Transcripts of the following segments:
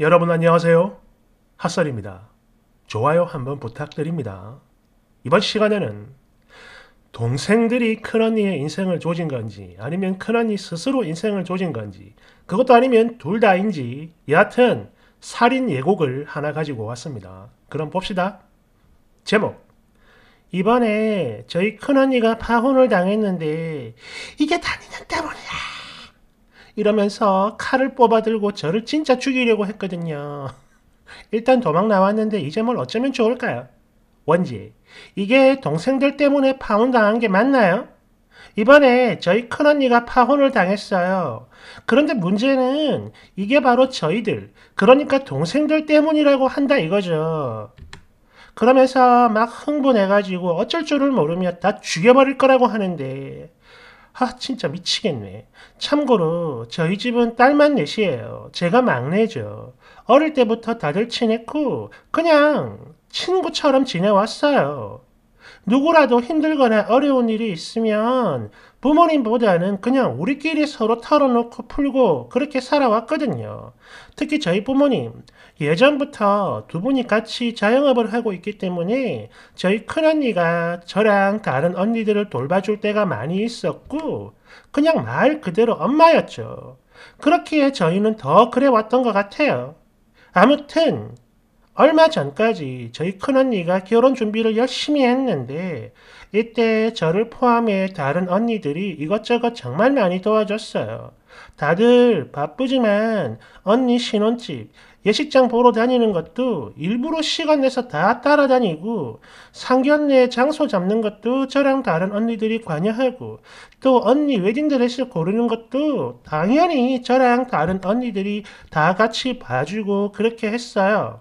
여러분 안녕하세요. 핫설입니다. 좋아요 한번 부탁드립니다. 이번 시간에는 동생들이 큰언니의 인생을 조진 건지 아니면 큰언니 스스로 인생을 조진 건지 그것도 아니면 둘 다인지 여하튼 살인 예고글 하나 가지고 왔습니다. 그럼 봅시다. 제목 이번에 저희 큰언니가 파혼을 당했는데 이게 다니는 때문이 이러면서 칼을 뽑아들고 저를 진짜 죽이려고 했거든요. 일단 도망 나왔는데 이제 뭘 어쩌면 좋을까요? 원지, 이게 동생들 때문에 파혼당한 게 맞나요? 이번에 저희 큰언니가 파혼을 당했어요. 그런데 문제는 이게 바로 저희들, 그러니까 동생들 때문이라고 한다 이거죠. 그러면서 막 흥분해가지고 어쩔 줄을 모르며 다 죽여버릴 거라고 하는데 아 진짜 미치겠네. 참고로 저희 집은 딸만 넷이에요. 제가 막내죠. 어릴 때부터 다들 친했고 그냥 친구처럼 지내왔어요. 누구라도 힘들거나 어려운 일이 있으면 부모님보다는 그냥 우리끼리 서로 털어놓고 풀고 그렇게 살아왔거든요. 특히 저희 부모님, 예전부터 두 분이 같이 자영업을 하고 있기 때문에 저희 큰언니가 저랑 다른 언니들을 돌봐줄 때가 많이 있었고, 그냥 말 그대로 엄마였죠. 그렇기에 저희는 더 그래왔던 것 같아요. 아무튼, 얼마 전까지 저희 큰언니가 결혼 준비를 열심히 했는데 이때 저를 포함해 다른 언니들이 이것저것 정말 많이 도와줬어요. 다들 바쁘지만 언니 신혼집, 예식장 보러 다니는 것도 일부러 시간 내서 다 따라다니고 상견례 장소 잡는 것도 저랑 다른 언니들이 관여하고 또 언니 웨딩드레스 고르는 것도 당연히 저랑 다른 언니들이 다 같이 봐주고 그렇게 했어요.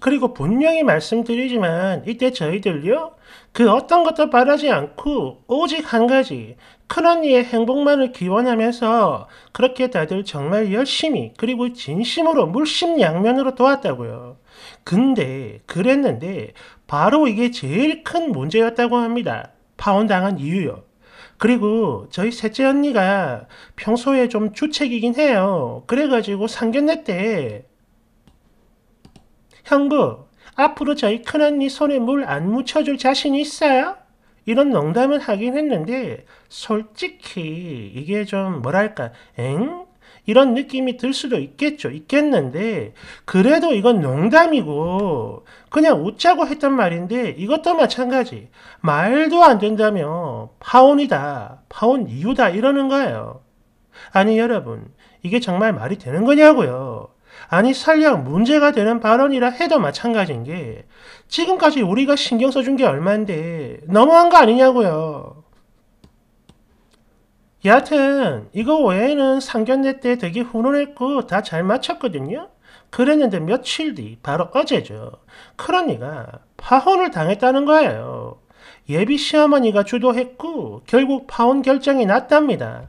그리고 분명히 말씀드리지만 이때 저희들요 그 어떤 것도 바라지 않고 오직 한 가지 큰언니의 행복만을 기원하면서 그렇게 다들 정말 열심히 그리고 진심으로 물심양면으로 도왔다고요. 근데 그랬는데 바로 이게 제일 큰 문제였다고 합니다. 파혼당한 이유요. 그리고 저희 셋째 언니가 평소에 좀 주책이긴 해요. 그래가지고 상견례 때 형부, 앞으로 저희 큰언니 손에 물 안 묻혀줄 자신 있어요? 이런 농담은 하긴 했는데 솔직히 이게 좀 뭐랄까 엥? 이런 느낌이 들 수도 있겠죠. 있겠는데 그래도 이건 농담이고 그냥 웃자고 했던 말인데 이것도 마찬가지. 말도 안 된다며 파혼이다. 파혼 이유다 이러는 거예요. 아니 여러분 이게 정말 말이 되는 거냐고요. 아니 살령 문제가 되는 발언이라 해도 마찬가지인 게 지금까지 우리가 신경 써준 게 얼만데 너무한 거 아니냐고요. 여하튼 이거 외에는 상견례 때 되게 훈훈했고 다 잘 맞췄거든요. 그랬는데 며칠 뒤 바로 어제죠. 크런니가 파혼을 당했다는 거예요. 예비 시어머니가 주도했고 결국 파혼 결정이 났답니다.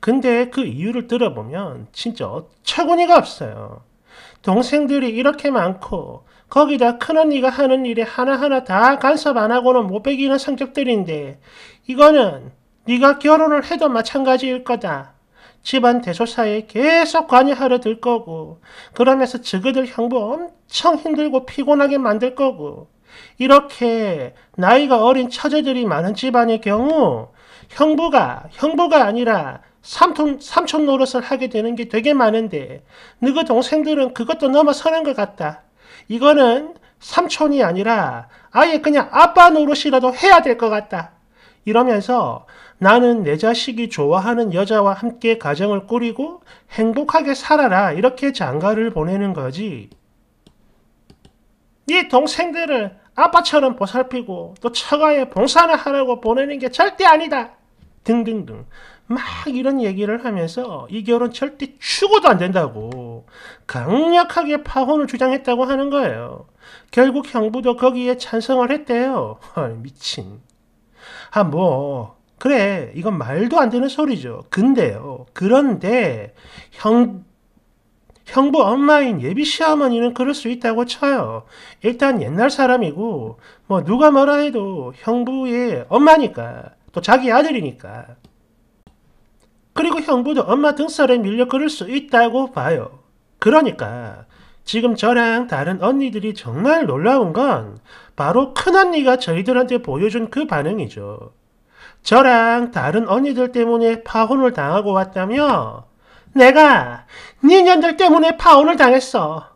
근데 그 이유를 들어보면 진짜 어처구니가 없어요. 동생들이 이렇게 많고 거기다 큰언니가 하는 일에 하나하나 다 간섭 안 하고는 못 베기는 성격들인데 이거는 네가 결혼을 해도 마찬가지일 거다. 집안 대소사에 계속 관여하려 들 거고 그러면서 저그들 형부 엄청 힘들고 피곤하게 만들 거고 이렇게 나이가 어린 처제들이 많은 집안의 경우 형부가 형부가 아니라 삼촌, 삼촌 노릇을 하게 되는 게 되게 많은데 너희 동생들은 그것도 넘어서는 것 같다. 이거는 삼촌이 아니라 아예 그냥 아빠 노릇이라도 해야 될 것 같다. 이러면서 나는 내 자식이 좋아하는 여자와 함께 가정을 꾸리고 행복하게 살아라 이렇게 장가를 보내는 거지. 네 동생들을 아빠처럼 보살피고 또 처가에 봉사나 하라고 보내는 게 절대 아니다. 등등등 막 이런 얘기를 하면서 이 결혼 절대 죽어도안 된다고 강력하게 파혼을 주장했다고 하는 거예요. 결국 형부도 거기에 찬성을 했대요. 헐 미친. 아 뭐 그래 이건 말도 안 되는 소리죠. 근데요 그런데 형 형부 엄마인 예비 시어머니는 그럴 수 있다고 쳐요. 일단 옛날 사람이고 뭐 누가 뭐라 해도 형부의 엄마니까 또 자기 아들이니까. 그리고 형부도 엄마 등살에 밀려 그럴 수 있다고 봐요. 그러니까 지금 저랑 다른 언니들이 정말 놀라운 건 바로 큰언니가 저희들한테 보여준 그 반응이죠. 저랑 다른 언니들 때문에 파혼을 당하고 왔다며 내가 니년들 때문에 파혼을 당했어.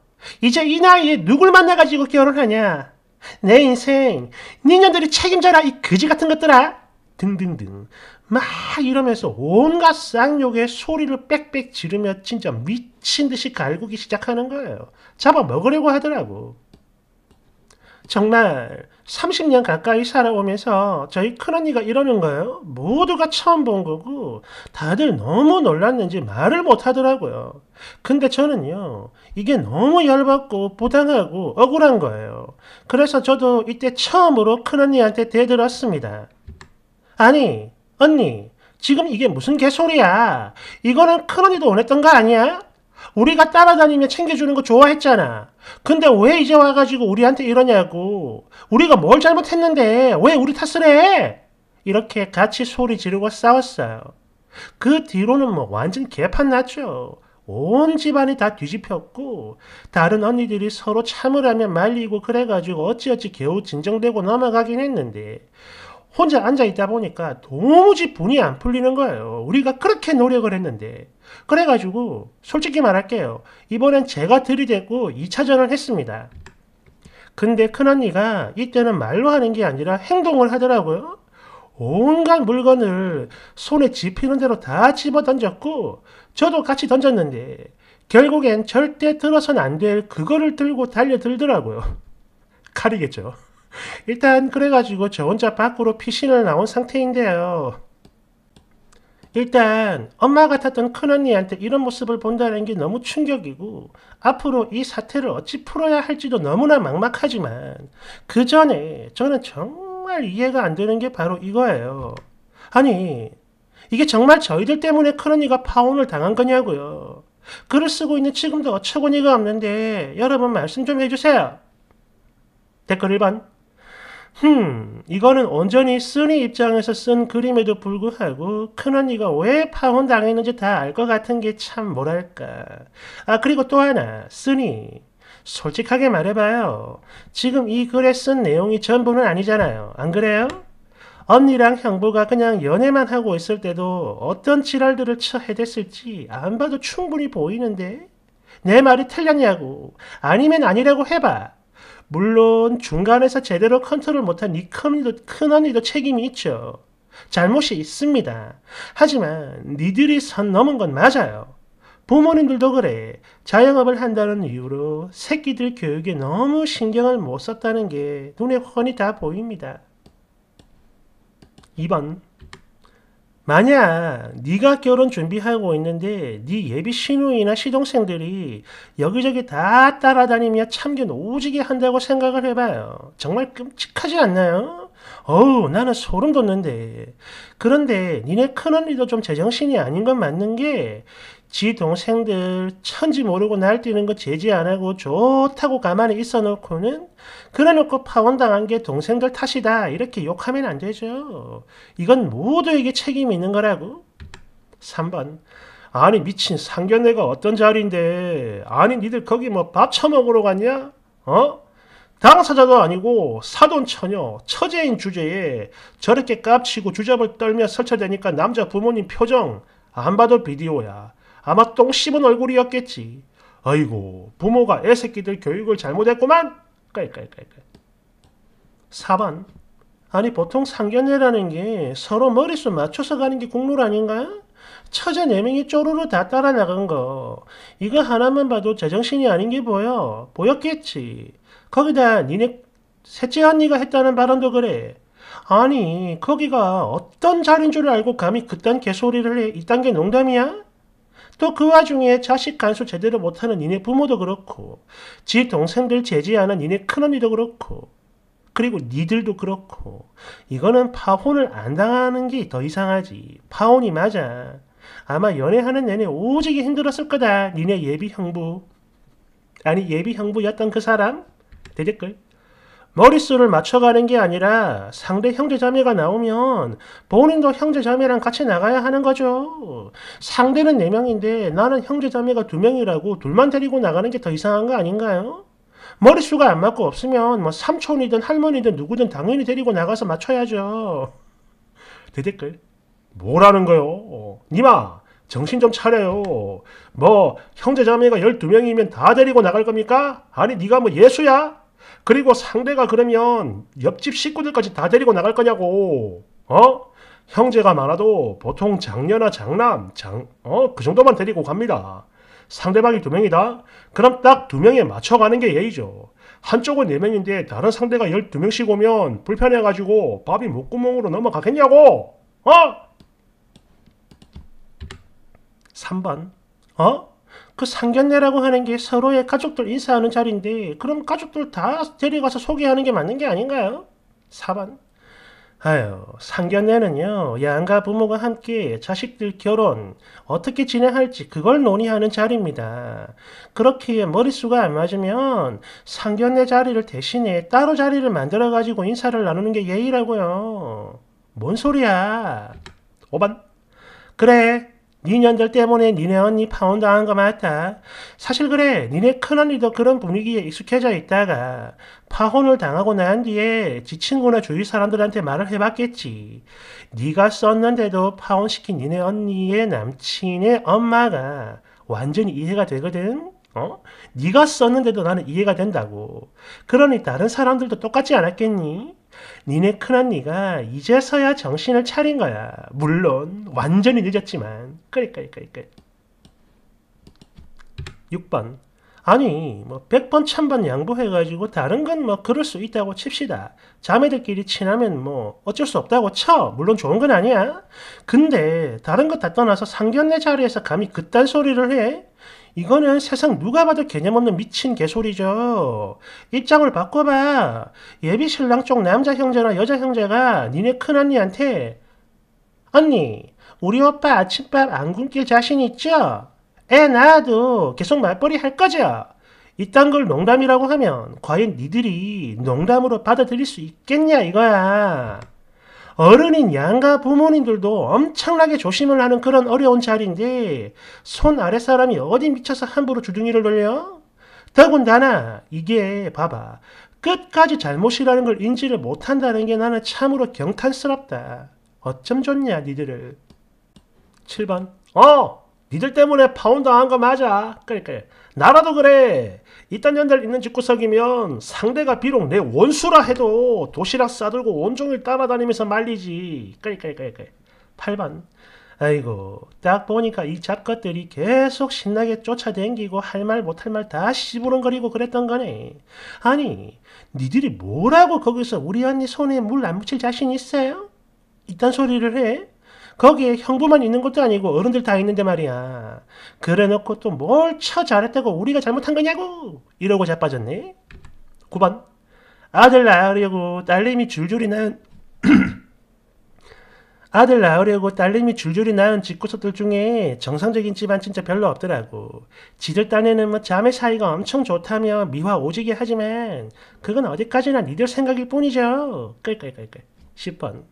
이제 이 나이에 누굴 만나가지고 결혼하냐. 내 인생 니년들이 책임져라 이 그지 같은 것들아. 등등등 막 이러면서 온갖 쌍욕의 소리를 빽빽 지르며 진짜 미친듯이 갈구기 시작하는 거예요. 잡아먹으려고 하더라고. 정말 30년 가까이 살아오면서 저희 큰언니가 이러는 거예요. 모두가 처음 본 거고 다들 너무 놀랐는지 말을 못하더라고요. 근데 저는요. 이게 너무 열받고 부당하고 억울한 거예요. 그래서 저도 이때 처음으로 큰언니한테 대들었습니다. 아니, 언니, 지금 이게 무슨 개소리야. 이거는 큰언니도 원했던 거 아니야? 우리가 따라다니며 챙겨주는 거 좋아했잖아. 근데 왜 이제 와가지고 우리한테 이러냐고. 우리가 뭘 잘못했는데 왜 우리 탓을 해? 이렇게 같이 소리 지르고 싸웠어요. 그 뒤로는 뭐 완전 개판 났죠. 온 집안이 다 뒤집혔고 다른 언니들이 서로 참으라며 말리고 그래가지고 어찌어찌 겨우 진정되고 넘어가긴 했는데 혼자 앉아있다 보니까 도무지 분이 안 풀리는 거예요. 우리가 그렇게 노력을 했는데. 그래가지고 솔직히 말할게요. 이번엔 제가 들이대고 2차전을 했습니다. 근데 큰언니가 이때는 말로 하는 게 아니라 행동을 하더라고요. 온갖 물건을 손에 집히는 대로 다 집어 던졌고 저도 같이 던졌는데 결국엔 절대 들어선 안 될 그거를 들고 달려들더라고요. 칼이겠죠. 일단 그래가지고 저 혼자 밖으로 피신을 나온 상태인데요. 일단 엄마 같았던 큰언니한테 이런 모습을 본다는 게 너무 충격이고 앞으로 이 사태를 어찌 풀어야 할지도 너무나 막막하지만 그 전에 저는 정말 이해가 안 되는 게 바로 이거예요. 아니 이게 정말 저희들 때문에 큰언니가 파혼을 당한 거냐고요. 글을 쓰고 있는 지금도 어처구니가 없는데 여러분 말씀 좀 해주세요. 댓글 1번 흠, 이거는 온전히 쓰니 입장에서 쓴 그림에도 불구하고 큰언니가 왜 파혼당했는지 다 알 것 같은 게 참 뭐랄까. 아, 그리고 또 하나, 쓰니. 솔직하게 말해봐요. 지금 이 글에 쓴 내용이 전부는 아니잖아요. 안 그래요? 언니랑 형부가 그냥 연애만 하고 있을 때도 어떤 지랄들을 처해댔을지 안 봐도 충분히 보이는데? 내 말이 틀렸냐고. 아니면 아니라고 해봐. 물론 중간에서 제대로 컨트롤 못한 니커언니도 큰언니도 책임이 있죠. 잘못이 있습니다. 하지만 니들이 선 넘은 건 맞아요. 부모님들도 그래. 자영업을 한다는 이유로 새끼들 교육에 너무 신경을 못 썼다는 게 눈에 훤히 다 보입니다. 2번 만약 네가 결혼 준비하고 있는데 네 예비 신우이나 시동생들이 여기저기 다 따라다니며 참견 오지게 한다고 생각을 해봐요. 정말 끔찍하지 않나요? 어우 나는 소름 돋는데 그런데 니네 큰언니도 좀 제정신이 아닌 건 맞는 게지 동생들 천지 모르고 날뛰는 거 제지 안 하고 좋다고 가만히 있어 놓고는 그래 놓고 파혼당한 게 동생들 탓이다 이렇게 욕하면 안 되죠. 이건 모두에게 책임이 있는 거라고. 3번 아니 미친 상견례가 어떤 자리인데 아니 니들 거기 뭐 밥 처먹으러 갔냐? 어? 당사자도 아니고 사돈처녀 처제인 주제에 저렇게 깝치고 주접을 떨며 설쳐대니까 남자 부모님 표정 안 봐도 비디오야. 아마 똥 씹은 얼굴이었겠지. 아이고 부모가 애새끼들 교육을 잘못했구만. 깔깔깔깔. 4번 아니 보통 상견례라는 게 서로 머릿수 맞춰서 가는 게 국룰 아닌가? 처제 4명이 쪼르르 다 따라 나간 거 이거 하나만 봐도 제정신이 아닌 게 보여 보였겠지 거기다 니네 셋째 언니가 했다는 발언도 그래 아니 거기가 어떤 자리인 줄 알고 감히 그딴 개소리를 해 이딴 게 농담이야? 또그 와중에 자식 간수 제대로 못하는 니네 부모도 그렇고 지 동생들 제지하는 니네 큰언니도 그렇고 그리고 니들도 그렇고 이거는 파혼을 안 당하는 게 더 이상하지 파혼이 맞아 아마 연애하는 내내 오지게 힘들었을 거다 니네 예비 형부 아니 예비 형부였던 그 사람 대댓글 머릿수를 맞춰가는 게 아니라 상대 형제자매가 나오면 본인도 형제자매랑 같이 나가야 하는 거죠. 상대는 4명인데 나는 형제자매가 2명이라고 둘만 데리고 나가는 게 더 이상한 거 아닌가요? 머릿수가 안 맞고 없으면 뭐 삼촌이든 할머니든 누구든 당연히 데리고 나가서 맞춰야죠. 대댓글 뭐라는 거요? 니마 정신 좀 차려요. 뭐 형제자매가 12명이면 다 데리고 나갈 겁니까? 아니 니가뭐 예수야? 그리고 상대가 그러면 옆집 식구들까지 다 데리고 나갈 거냐고. 어? 형제가 많아도 보통 장녀나 장남, 장, 어? 그 정도만 데리고 갑니다. 상대방이 두 명이다? 그럼 딱 두 명에 맞춰가는 게 예의죠. 한쪽은 네명인데 다른 상대가 12명씩 오면 불편해가지고 밥이 목구멍으로 넘어가겠냐고! 어? 3번. 어? 그 상견례라고 하는 게 서로의 가족들 인사하는 자리인데 그럼 가족들 다 데려가서 소개하는 게 맞는 게 아닌가요? 4번 아유, 상견례는요, 양가 부모가 함께 자식들 결혼, 어떻게 진행할지 그걸 논의하는 자리입니다. 그렇게 머릿수가 안 맞으면 상견례 자리를 대신해 따로 자리를 만들어가지고 인사를 나누는 게 예의라고요. 뭔 소리야. 5번. 그래, 니년들 때문에 니네 언니 파혼당한 거 맞다. 사실 그래. 니네 큰언니도 그런 분위기에 익숙해져 있다가 파혼을 당하고 난 뒤에 지 친구나 주위 사람들한테 말을 해봤겠지. 네가 썼는데도 파혼시킨 니네 언니의 남친의 엄마가 완전히 이해가 되거든. 어? 네가 썼는데도 나는 이해가 된다고. 그러니 다른 사람들도 똑같지 않았겠니? 니네 큰언니가 이제서야 정신을 차린 거야. 물론 완전히 늦었지만. 그러니까, 6번. 아니 뭐 100번 1000번 양보해가지고 다른 건 뭐 그럴 수 있다고 칩시다. 자매들끼리 친하면 뭐 어쩔 수 없다고 쳐. 물론 좋은 건 아니야. 근데 다른 것 다 떠나서 상견례 자리에서 감히 그딴 소리를 해? 이거는 세상 누가 봐도 개념 없는 미친 개소리죠. 입장을 바꿔봐. 예비 신랑 쪽 남자 형제나 여자 형제가 니네 큰언니한테 언니, 우리 오빠 아침밥 안 굶길 자신 있죠? 애 낳아도 계속 말벌이 할 거죠? 이딴 걸 농담이라고 하면 과연 니들이 농담으로 받아들일 수 있겠냐 이거야. 어른인 양가 부모님들도 엄청나게 조심을 하는 그런 어려운 자리인데 손 아래 사람이 어디 미쳐서 함부로 주둥이를 돌려? 더군다나 이게 봐봐 끝까지 잘못이라는 걸 인지를 못한다는 게 나는 참으로 경탄스럽다. 어쩜 좋냐 니들을. 7번 어! 니들 때문에 파혼 당한 거 맞아. 그러니까 나라도 그래. 이딴 연달 있는 집구석이면 상대가 비록 내 원수라 해도 도시락 싸들고 온종일 따라다니면서 말리지. 깔깔깔깔. 8번. 아이고 딱 보니까 이 잡것들이 계속 신나게 쫓아댕기고 할 말 못할 말 다 시부렁거리고 그랬던 거네. 아니 니들이 뭐라고 거기서 우리 언니 손에 물 안 묻힐 자신 있어요? 이딴 소리를 해? 거기에 형부만 있는 것도 아니고 어른들 다 있는데 말이야. 그래 놓고 또 뭘 쳐 잘했다고 우리가 잘못한 거냐고 이러고 자빠졌네. 9번 아들 낳으려고 딸내미 줄줄이 낳은 아들 낳으려고 딸내미 줄줄이 낳은 집구석들 중에 정상적인 집안 진짜 별로 없더라고. 지들 딴에는 뭐 자매 사이가 엄청 좋다며 미화 오지게 하지만 그건 어디까지나 니들 생각일 뿐이죠. 끌끌끌끌. 10번.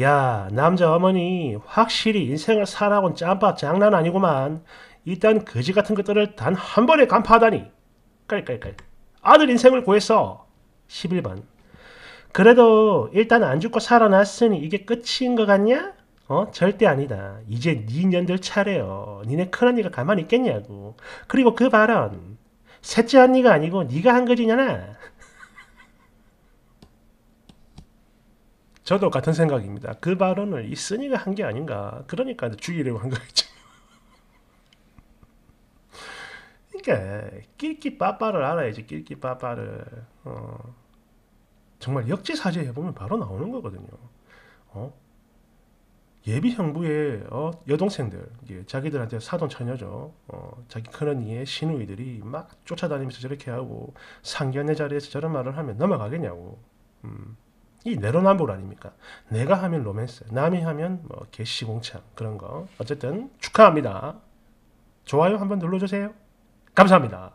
야 남자 어머니 확실히 인생을 살아온 짬밥 장난 아니구만 이딴 거지 같은 것들을 단 한 번에 간파하다니 깔깔깔 아들 인생을 구했어 11번 그래도 일단 안 죽고 살아났으니 이게 끝인 것 같냐? 어? 절대 아니다. 이제 니 네 년들 차례요. 니네 큰언니가 가만히 있겠냐고. 그리고 그 발언. 셋째 언니가 아니고 니가 한 거지냐나? 저도 같은 생각입니다. 그 발언을 이 쓴이가 한 게 아닌가. 그러니까 죽이려고 한 거겠죠. 그러니까 끼끼 빠빠를 알아야지. 끼끼 빠빠를. 어. 정말 역지사지 해보면 바로 나오는 거거든요. 어? 예비 형부의 어, 여동생들, 예, 자기들한테 사돈 처녀죠. 어, 자기 큰언니의 시누이들이 막 쫓아다니면서 저렇게 하고 상견례 자리에서 저런 말을 하면 넘어가겠냐고. 음. 이 내로남불 아닙니까? 내가 하면 로맨스, 남이 하면 뭐 개시공창 그런 거. 어쨌든 축하합니다. 좋아요 한번 눌러주세요. 감사합니다.